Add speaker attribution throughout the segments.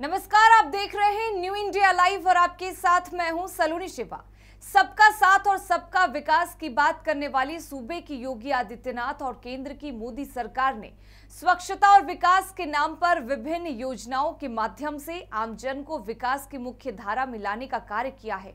Speaker 1: नमस्कार आप देख रहे हैं न्यू इंडिया लाइव और आपके साथ मैं हूं सलोनी शिवा सबका साथ और सबका विकास की बात करने वाली सूबे की योगी आदित्यनाथ और केंद्र की मोदी सरकार ने स्वच्छता और विकास के नाम पर विभिन्न योजनाओं के माध्यम से आमजन को विकास की मुख्य धारा में लाने का कार्य किया है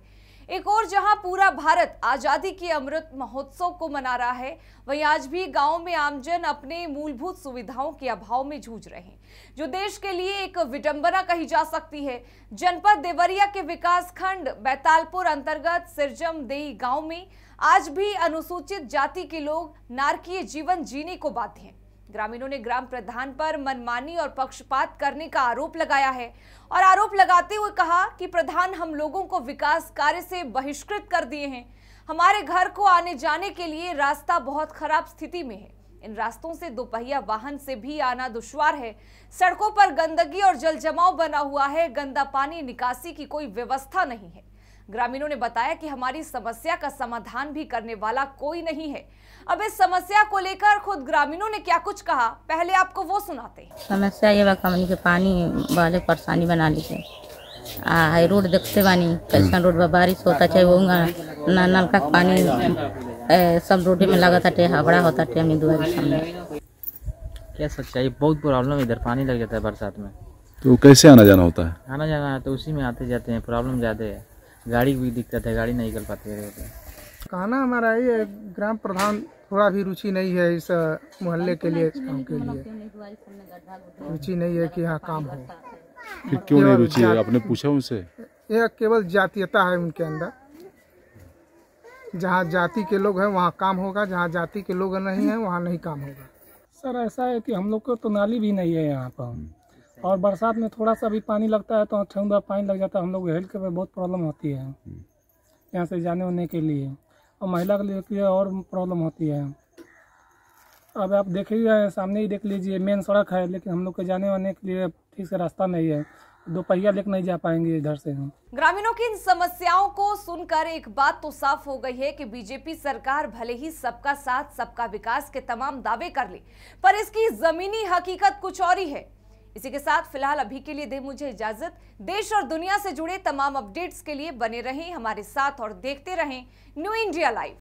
Speaker 1: एक और जहां पूरा भारत आज़ादी के अमृत महोत्सव को मना रहा है वहीं आज भी गांव में आमजन अपने मूलभूत सुविधाओं के अभाव में जूझ रहे हैं जो देश के लिए एक विडंबना कही जा सकती है जनपद देवरिया के विकास खंड बैतालपुर अंतर्गत सिरजम देई गांव में आज भी अनुसूचित जाति के लोग नारकीय जीवन जीने को बाध्य हैं ग्रामीणों ने ग्राम प्रधान पर मनमानी और पक्षपात करने का आरोप लगाया है और आरोप लगाते हुए कहा कि प्रधान हम लोगों को विकास कार्य से बहिष्कृत कर दिए हैं हमारे घर को आने जाने के लिए रास्ता बहुत खराब स्थिति में है इन रास्तों से दोपहिया वाहन से भी आना दुश्वार है सड़कों पर गंदगी और जल जमाव बना हुआ है गंदा पानी निकासी की कोई व्यवस्था नहीं है ग्रामीणों ने बताया कि हमारी समस्या का समाधान भी करने वाला कोई नहीं है अब इस समस्या को लेकर खुद ग्रामीणों ने क्या कुछ कहा पहले आपको वो सुनाते हैं
Speaker 2: समस्या ये बा के पानी वाले परेशानी बना ली है रोड देखते बानी कैसा रोड बारिश होता चाहे वो ना का पानी ए, सब रोड में लगा था हबड़ा होता टे सामने
Speaker 3: क्या सच्चाई बहुत प्रॉब्लम इधर पानी लग जाता है बरसात में तो कैसे आना जाना होता है आना जाना है तो उसी में आते जाते हैं प्रॉब्लम ज़्यादा है गाड़ी की दिक्कत है गाड़ी नहीं निकल पाती है
Speaker 2: कहना हमारा ये ग्राम प्रधान थोड़ा भी रुचि नहीं है इस मोहल्ले के लिए काम के लिए रुचि नहीं है कि यहाँ काम हो फिर क्यों नहीं रुचि है आपने पूछा उनसे यह केवल जातीयता है उनके अंदर जहाँ जाति के लोग हैं वहाँ काम होगा जहाँ जाति के लोग नहीं है वहाँ नहीं काम होगा
Speaker 3: सर ऐसा है कि हम लोग को तो नाली भी नहीं है यहाँ पर हम्म। और बरसात में थोड़ा सा भी पानी लगता है तो ठंडा पानी लग जाता है हम लोग हेल्थ के बहुत प्रॉब्लम होती है हम्म। यहाँ से जाने होने के लिए और महिला के लिए तो और प्रॉब्लम होती है अब आप रहे सामने ही देख लीजिए मेन सड़क है लेकिन हम लोग के जाने आने के लिए ठीक से रास्ता नहीं है दोपहिया लेकर नहीं जा पाएंगे इधर से हम
Speaker 1: ग्रामीणों की इन समस्याओं को सुनकर एक बात तो साफ हो गई है कि बीजेपी सरकार भले ही सबका साथ सबका विकास के तमाम दावे कर ले पर इसकी जमीनी हकीकत कुछ और ही है इसी के साथ फिलहाल अभी के लिए दे मुझे इजाजत देश और दुनिया से जुड़े तमाम अपडेट्स के लिए बने रहें हमारे साथ और देखते रहें न्यू इंडिया लाइव